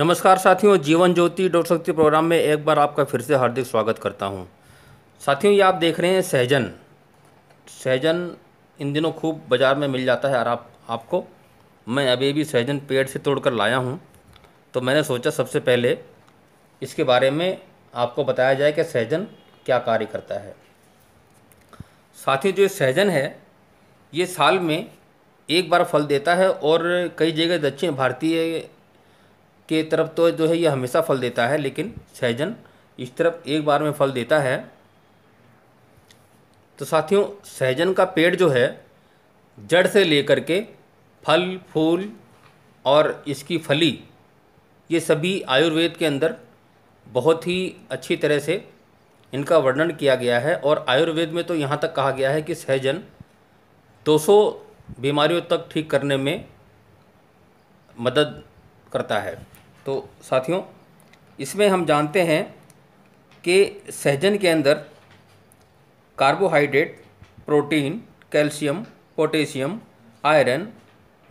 नमस्कार साथियों जीवन ज्योति डॉक्टर शक्ति प्रोग्राम में एक बार आपका फिर से हार्दिक स्वागत करता हूं साथियों ये आप देख रहे हैं सहजन सहजन इन दिनों खूब बाज़ार में मिल जाता है और आप आपको मैं अभी भी सहजन पेड़ से तोड़ कर लाया हूँ तो मैंने सोचा सबसे पहले इसके बारे में आपको बताया जाए कि सहजन क्या कार्य करता है साथियों जो सहजन है ये साल में एक बार फल देता है और कई जगह दक्षिण भारतीय के तरफ तो जो है ये हमेशा फल देता है लेकिन सहजन इस तरफ एक बार में फल देता है तो साथियों सहजन का पेड़ जो है जड़ से लेकर के फल फूल और इसकी फली ये सभी आयुर्वेद के अंदर बहुत ही अच्छी तरह से इनका वर्णन किया गया है और आयुर्वेद में तो यहाँ तक कहा गया है कि सहजन 200 बीमारियों तक ठीक करने में मदद करता है तो साथियों इसमें हम जानते हैं कि सहजन के अंदर carbohydrate protein calcium potassium iron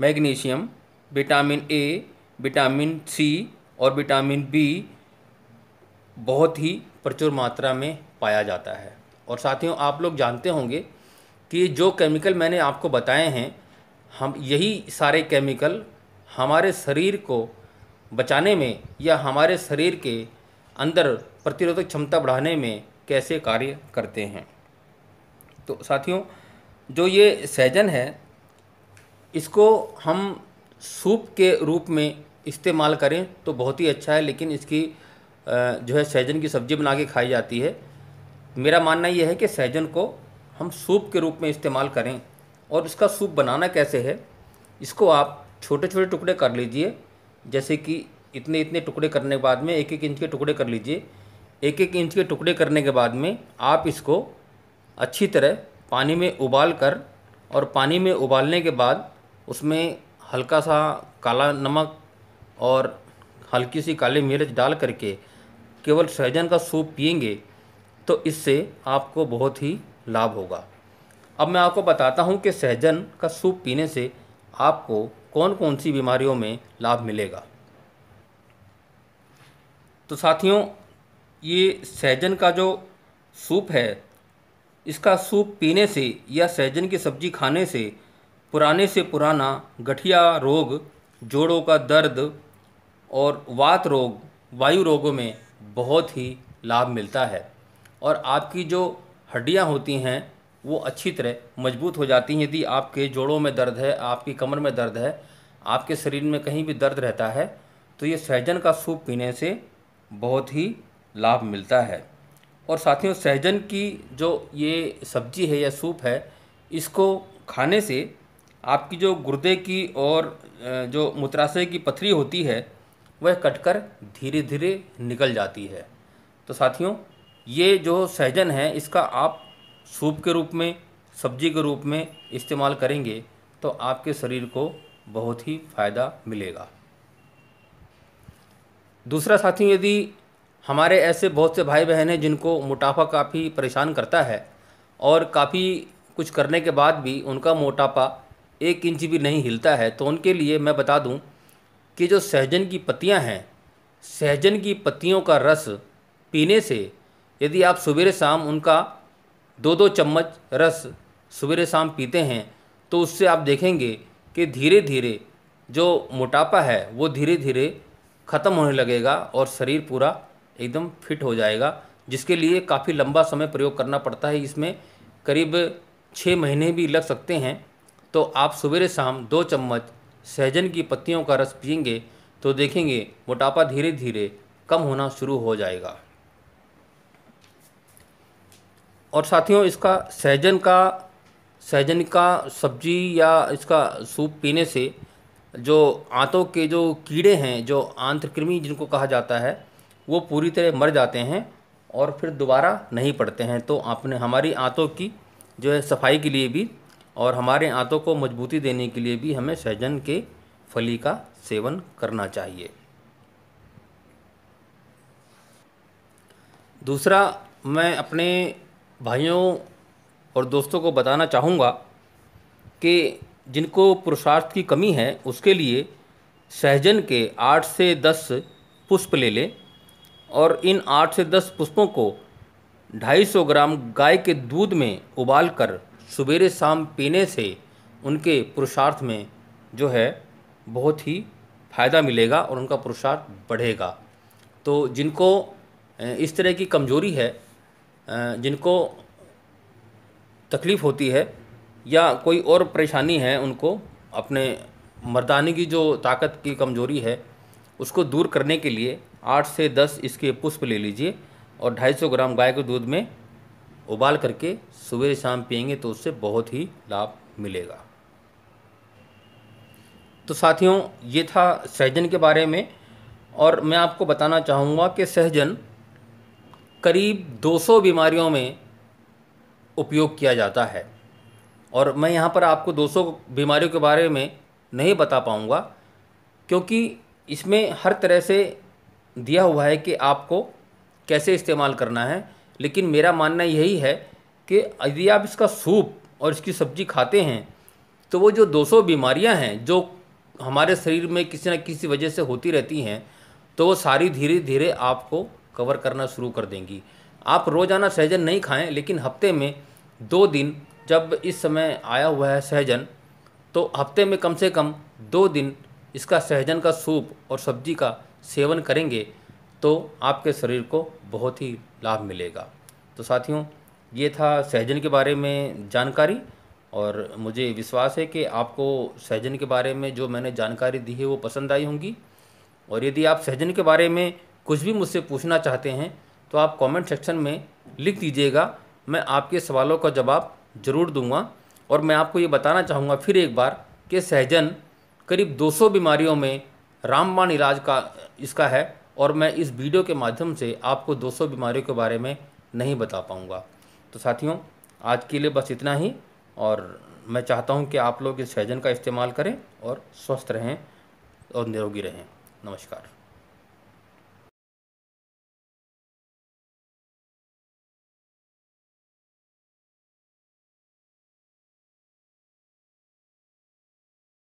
magnesium vitamin A vitamin C और विटामिन बी बहुत ही प्रचुर मात्रा में पाया जाता है और साथियों आप लोग जानते होंगे कि जो केमिकल मैंने आपको बताए हैं हम यही सारे केमिकल हमारे शरीर को बचाने में या हमारे शरीर के अंदर प्रतिरोधक क्षमता बढ़ाने में कैसे कार्य करते हैं तो साथियों जो ये सहजन है इसको हम सूप के रूप में इस्तेमाल करें तो बहुत ही अच्छा है लेकिन इसकी जो है सहजन की सब्ज़ी बना के खाई जाती है मेरा मानना यह है कि सहजन को हम सूप के रूप में इस्तेमाल करें और इसका सूप बनाना कैसे है इसको आप छोटे छोटे टुकड़े कर लीजिए जैसे कि इतने इतने टुकड़े करने के बाद में एक एक इंच के टुकड़े कर लीजिए एक एक इंच के टुकड़े करने के बाद में आप इसको अच्छी तरह पानी में उबाल कर और पानी में उबालने के बाद उसमें हल्का सा काला नमक और हल्की सी काली मिर्च डाल करके केवल सहजन का सूप पियेंगे तो इससे आपको बहुत ही लाभ होगा अब मैं आपको बताता हूँ कि सहजन का सूप पीने से आपको कौन कौन सी बीमारियों में लाभ मिलेगा तो साथियों ये सहजन का जो सूप है इसका सूप पीने से या सहजन की सब्जी खाने से पुराने से पुराना गठिया रोग जोड़ों का दर्द और वात रोग वायु रोगों में बहुत ही लाभ मिलता है और आपकी जो हड्डियाँ होती हैं वो अच्छी तरह मजबूत हो जाती हैं यदि आपके जोड़ों में दर्द है आपकी कमर में दर्द है आपके शरीर में कहीं भी दर्द रहता है तो ये सहजन का सूप पीने से बहुत ही लाभ मिलता है और साथियों सहजन की जो ये सब्जी है या सूप है इसको खाने से आपकी जो गुर्दे की और जो मूत्राशय की पथरी होती है वह कटकर धीरे धीरे निकल जाती है तो साथियों ये जो सहजन है इसका आप सूप के रूप में सब्जी के रूप में इस्तेमाल करेंगे तो आपके शरीर को बहुत ही फ़ायदा मिलेगा दूसरा साथी यदि हमारे ऐसे बहुत से भाई बहन हैं जिनको मोटापा काफ़ी परेशान करता है और काफ़ी कुछ करने के बाद भी उनका मोटापा एक इंच भी नहीं हिलता है तो उनके लिए मैं बता दूं कि जो सहजन की पत्तियां हैं सहजन की पत्तियों का रस पीने से यदि आप सवेरे शाम उनका दो दो चम्मच रस सवेरे शाम पीते हैं तो उससे आप देखेंगे कि धीरे धीरे जो मोटापा है वो धीरे धीरे ख़त्म होने लगेगा और शरीर पूरा एकदम फिट हो जाएगा जिसके लिए काफ़ी लंबा समय प्रयोग करना पड़ता है इसमें करीब छः महीने भी लग सकते हैं तो आप सवेरे शाम दो चम्मच सहजन की पत्तियों का रस पियेंगे तो देखेंगे मोटापा धीरे धीरे कम होना शुरू हो जाएगा और साथियों इसका सहजन का सहजन का सब्जी या इसका सूप पीने से जो आंतों के जो कीड़े हैं जो आंत्रकृमि जिनको कहा जाता है वो पूरी तरह मर जाते हैं और फिर दोबारा नहीं पड़ते हैं तो आपने हमारी आंतों की जो है सफाई के लिए भी और हमारे आंतों को मजबूती देने के लिए भी हमें सहजन के फली का सेवन करना चाहिए दूसरा मैं अपने भाइयों और दोस्तों को बताना चाहूँगा कि जिनको पुरुषार्थ की कमी है उसके लिए सहजन के आठ से दस पुष्प ले लें और इन आठ से दस पुष्पों को ढाई सौ ग्राम गाय के दूध में उबाल कर सबेरे शाम पीने से उनके पुरुषार्थ में जो है बहुत ही फ़ायदा मिलेगा और उनका पुरुषार्थ बढ़ेगा तो जिनको इस तरह की कमजोरी है जिनको तकलीफ़ होती है या कोई और परेशानी है उनको अपने मर्दानी की जो ताकत की कमज़ोरी है उसको दूर करने के लिए आठ से दस इसके पुष्प ले लीजिए और ढाई सौ ग्राम गाय के दूध में उबाल करके सुबह शाम पियेंगे तो उससे बहुत ही लाभ मिलेगा तो साथियों ये था सहजन के बारे में और मैं आपको बताना चाहूँगा कि सहजन करीब 200 बीमारियों में उपयोग किया जाता है और मैं यहाँ पर आपको 200 बीमारियों के बारे में नहीं बता पाऊँगा क्योंकि इसमें हर तरह से दिया हुआ है कि आपको कैसे इस्तेमाल करना है लेकिन मेरा मानना यही है कि यदि आप इसका सूप और इसकी सब्जी खाते हैं तो वो जो 200 बीमारियां हैं जो हमारे शरीर में किसी न किसी वजह से होती रहती हैं तो वो सारी धीरे धीरे आपको कवर करना शुरू कर देंगी आप रोज़ाना सहजन नहीं खाएं लेकिन हफ्ते में दो दिन जब इस समय आया हुआ है सहजन तो हफ्ते में कम से कम दो दिन इसका सहजन का सूप और सब्जी का सेवन करेंगे तो आपके शरीर को बहुत ही लाभ मिलेगा तो साथियों ये था सहजन के बारे में जानकारी और मुझे विश्वास है कि आपको सहजन के बारे में जो मैंने जानकारी दी है वो पसंद आई होंगी और यदि आप सहजन के बारे में कुछ भी मुझसे पूछना चाहते हैं तो आप कमेंट सेक्शन में लिख दीजिएगा मैं आपके सवालों का जवाब ज़रूर दूंगा और मैं आपको ये बताना चाहूँगा फिर एक बार कि सहजन करीब 200 बीमारियों में रामबाण इलाज का इसका है और मैं इस वीडियो के माध्यम से आपको 200 बीमारियों के बारे में नहीं बता पाऊँगा तो साथियों आज के लिए बस इतना ही और मैं चाहता हूँ कि आप लोग इस सहजन का इस्तेमाल करें और स्वस्थ रहें और निरोगी रहें नमस्कार